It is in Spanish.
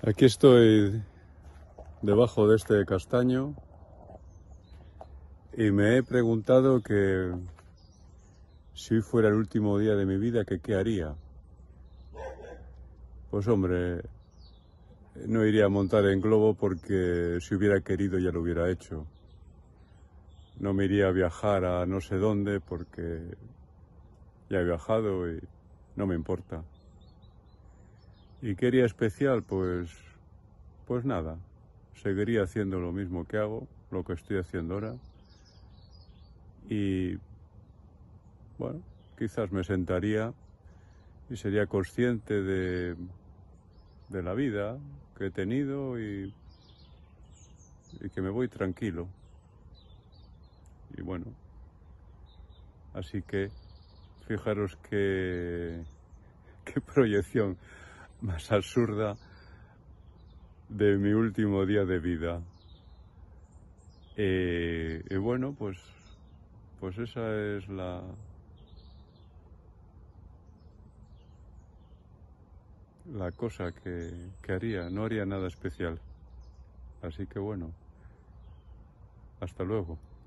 Aquí estoy debajo de este castaño y me he preguntado que si fuera el último día de mi vida, que qué haría. Pues hombre, no iría a montar en globo porque si hubiera querido ya lo hubiera hecho. No me iría a viajar a no sé dónde porque ya he viajado y no me importa. ¿Y qué haría especial? Pues, pues nada, seguiría haciendo lo mismo que hago, lo que estoy haciendo ahora. Y bueno, quizás me sentaría y sería consciente de, la vida que he tenido y, que me voy tranquilo. Y bueno, así que fijaros qué, qué proyección más absurda de mi último día de vida. Eh, y bueno, pues, pues esa es la... la cosa que, que haría, no haría nada especial. Así que bueno, hasta luego.